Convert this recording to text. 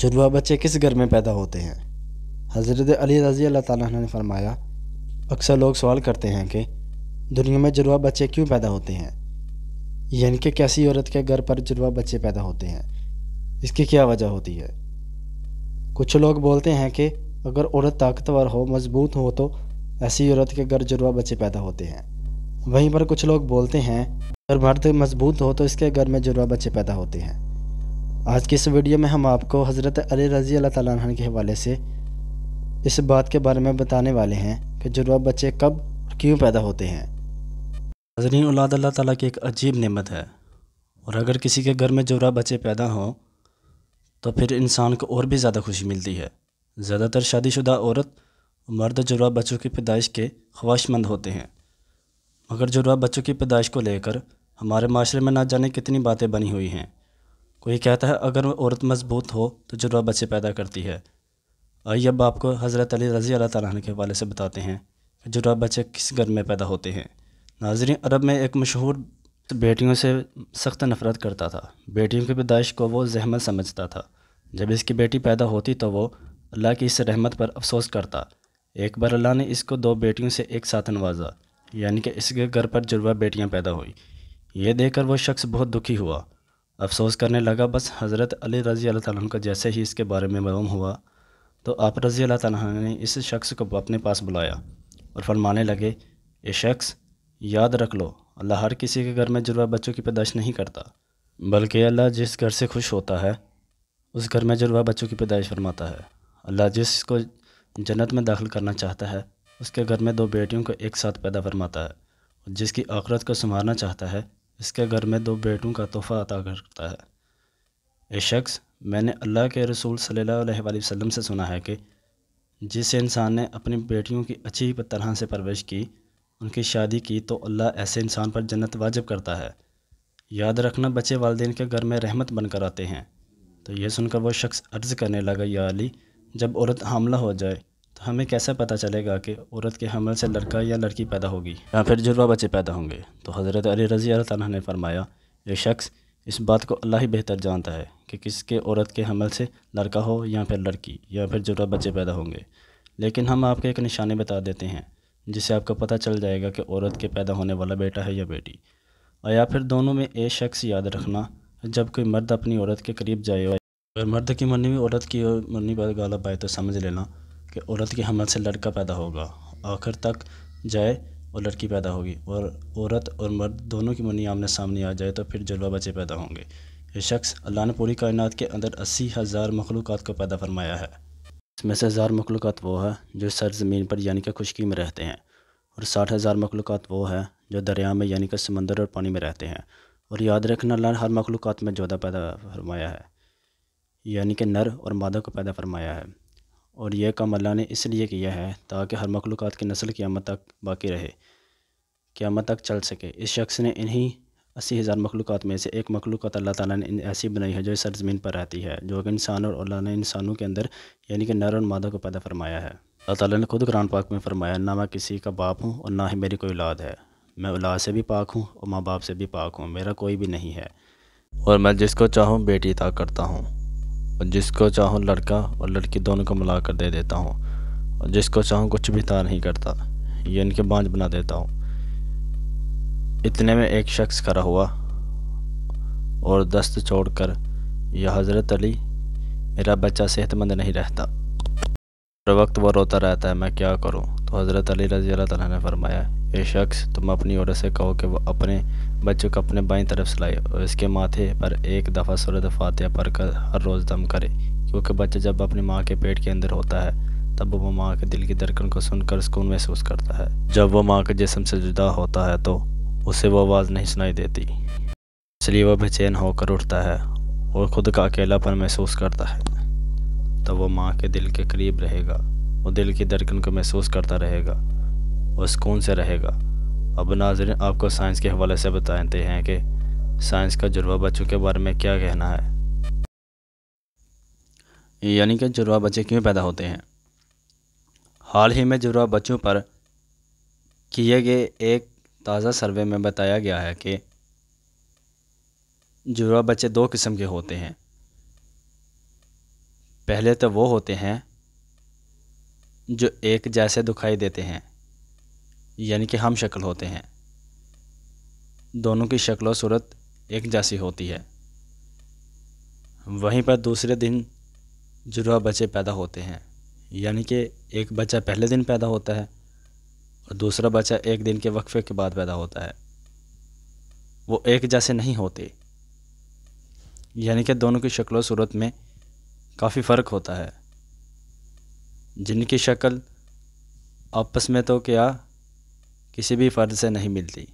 जुड़वा बच्चे किस घर में पैदा होते हैं हज़रत अली रज़ी अल्लाह ताला ने फरमाया अक्सर लोग सवाल करते हैं कि दुनिया में जुड़वा बच्चे क्यों पैदा होते हैं यानी कि कैसी औरत के घर पर जुड़वा बच्चे पैदा होते हैं इसकी क्या वजह होती है कुछ लोग बोलते हैं कि अगर औरत ताकतवर हो मजबूत हो तो ऐसी औरत के घर जुड़वा बच्चे पैदा होते हैं वहीं पर कुछ लोग बोलते हैं अगर मर्द मजबूत हो तो इसके घर में जुड़वा बच्चे पैदा होते हैं आज की इस वीडियो में हम आपको हज़रत अली रज़ी अल्लाह तन के हवाले से इस बात के बारे में बताने वाले हैं कि जुड़वा बच्चे कब और क्यों पैदा होते हैं नजरीन औलाद अल्लाह ताला की एक अजीब नेमत है और अगर किसी के घर में जुड़वा बच्चे पैदा हों तो फिर इंसान को और भी ज़्यादा खुशी मिलती है ज़्यादातर शादीशुदा औरत मर्द जुड़वा बच्चों की पैदाइश के ख्वाहिशमंद होते हैं मगर जुड़वा बच्चों की पैदाइश को लेकर हमारे माशरे में ना जाने कितनी बातें बनी हुई हैं कोई कहता है अगर औरत मजबूत हो तो जुड़वा बच्चे पैदा करती है आइए अब आपको हज़रत अली रज़ी अल्लाह तला के हवाले से बताते हैं कि जुड़वा बच्चे किस घर में पैदा होते हैं नाजरीन अरब में एक मशहूर बेटियों से सख्त नफरत करता था बेटियों की पैदाइश को वो जहमत समझता था जब इसकी बेटी पैदा होती तो वो अल्लाह की इस रहमत पर अफसोस करता एक बार अल्लाह ने इसको दो बेटियों से एक साथ नवाजा यानी कि इसके घर पर जुड़वा बेटियाँ पैदा हुई ये देखकर वो शख्स बहुत दुखी हुआ अफसोस करने लगा बस हज़रत अली रज़ी अल्लाह तन का जैसे ही इसके बारे में मालूम हुआ तो आप रज़ी अल्लाह तन ने इस शख्स को अपने पास बुलाया और फरमाने लगे ये शख्स याद रख लो अल्लाह हर किसी के घर में जुड़वा बच्चों की पैदाइश नहीं करता बल्कि अल्लाह जिस घर से खुश होता है उस घर में जुड़वा बच्चों की पैदाइश फरमाता है अल्लाह जिसको जन्नत में दाखिल करना चाहता है उसके घर में दो बेटियों को एक साथ पैदा फरमाता है जिसकी आखरत को संवारना चाहता है इसके घर में दो बेटों का तोहफ़ा अता करता है ये शख्स मैंने अल्लाह के रसूल सल्लल्लाहु अलैहि वसल्लम से सुना है कि जिस इंसान ने अपनी बेटियों की अच्छी तरह से परवरिश की उनकी शादी की तो अल्लाह ऐसे इंसान पर जन्नत वाजिब करता है याद रखना बच्चे वालदेन के घर में रहमत बनकर आते हैं तो यह सुनकर वह शख्स अर्ज़ करने लगा या अली जब औरत हामला हो जाए हमें कैसा पता चलेगा कि औरत के हमल से लड़का या लड़की पैदा होगी या फिर जुड़वा बच्चे पैदा होंगे तो हज़रत अली रज़ी अल्लाह ने फरमाया ये शख्स इस बात को अल्लाह ही बेहतर जानता है कि किसके औरत के हमल से लड़का हो या फिर लड़की या फिर जुड़वा बच्चे पैदा होंगे लेकिन हम आपके एक निशानी बता देते हैं जिससे आपको पता चल जाएगा कि औरत के पैदा होने वाला बेटा है या बेटी और या फिर दोनों में एक शख्स याद रखना जब कोई मर्द अपनी औरत के करीब जाए अगर मर्द की मरनी औरत की मरनी पर गाला आए तो समझ लेना कि औरत के हमल से लड़का पैदा होगा आखिर तक जाए और लड़की पैदा होगी और औरत और मर्द दोनों की मुनी आमने सामने आ जाए तो फिर जुलवा बच्चे पैदा होंगे ये शख्स अल्लाह ने पूरी कायनात के अंदर अस्सी हज़ार मखलूक़ात को पैदा फरमाया है इसमें से हज़ार मखलूक़ात वो है जो सरज़मीन पर यानी कि खुशकी में रहते हैं और साठ हज़ार मखलूक़ात वो है जो दरिया में यानी कि समंदर और पानी में रहते हैं और याद रखना अल्लाह ने हर मखलूक़ात में जोदा पैदा फरमाया है यानी कि नर और मादा को पैदा फरमाया है और यह काम अल्लाह ने इसलिए किया है ताकि हर मखलूक़ की नस्ल क़्यामत तक बाकी रहे क़्यामत तक चल सके इस शख्स ने इन्हीं अस्सी हज़ार मखलूक़ में से एक मखलूक़ अल्लाह ताला ने ऐसी बनाई है जो सर ज़मीन पर रहती है जो कि इंसान और अल्लाह ने इंसानों के अंदर यानी कि नर और मादा को पैदा फरमाया है अल्लाह ताला ने खुद कुरान पाक में फरमाया ना मैं किसी का बाप हूँ और ना ही मेरी कोई औलाद है मैं औलाद से भी पाक हूँ और माँ बाप से भी पाक हूँ मेरा कोई भी नहीं है और मैं जिसको चाहूँ बेटी अता करता हूँ और जिसको चाहूँ लड़का और लड़की दोनों को कर दे देता हूँ और जिसको चाहूँ कुछ भी ता नहीं करता ये इनके बांझ बना देता हूँ इतने में एक शख्स खड़ा हुआ और दस्त छोड़ कर यह हज़रत अली मेरा बच्चा सेहतमंद नहीं रहता हर वक्त वो रोता रहता है मैं क्या करूँ तो हज़रत अली रज़ी अल्लाह ने फरमाया ए शख्स तुम अपनी औरत से कहो कि वह अपने बच्चों को अपने बाईं तरफ सिलाए लाए और इसके माथे पर एक दफ़ा सूरत फातह कर हर रोज़ दम करे क्योंकि बच्चा जब अपनी माँ के पेट के अंदर होता है तब वो माँ के दिल की धड़कन को सुनकर सुकून महसूस करता है जब वो माँ के जिसम से जुदा होता है तो उसे वो आवाज़ नहीं सुनाई देती इसलिए वह बेचैन होकर उठता है और ख़ुद का अकेलापन महसूस करता है तब वो माँ के दिल के करीब रहेगा वो दिल की धड़कन को महसूस करता रहेगा और सुकून से रहेगा अब नाजरन आपको साइंस के हवाले से बताते हैं कि साइंस का जुड़वा बच्चों के बारे में क्या कहना है यानी कि जुड़वा बच्चे क्यों पैदा होते हैं हाल ही में जुड़वा बच्चों पर किए गए एक ताज़ा सर्वे में बताया गया है कि जुड़वा बच्चे दो किस्म के होते हैं पहले तो वो होते हैं जो एक जैसे दिखाई देते हैं यानी कि हम शक्ल होते हैं दोनों की शक्ल और सूरत एक जैसी होती है वहीं पर दूसरे दिन जुड़वा बच्चे पैदा होते हैं यानी कि एक बच्चा पहले दिन पैदा होता है और दूसरा बच्चा एक दिन के वक्फे के बाद पैदा होता है वो एक जैसे नहीं होते यानी कि दोनों की शक्ल और सूरत में काफ़ी फ़र्क होता है जिनकी शक्ल आपस में तो क्या किसी भी फ़र्द से नहीं मिलती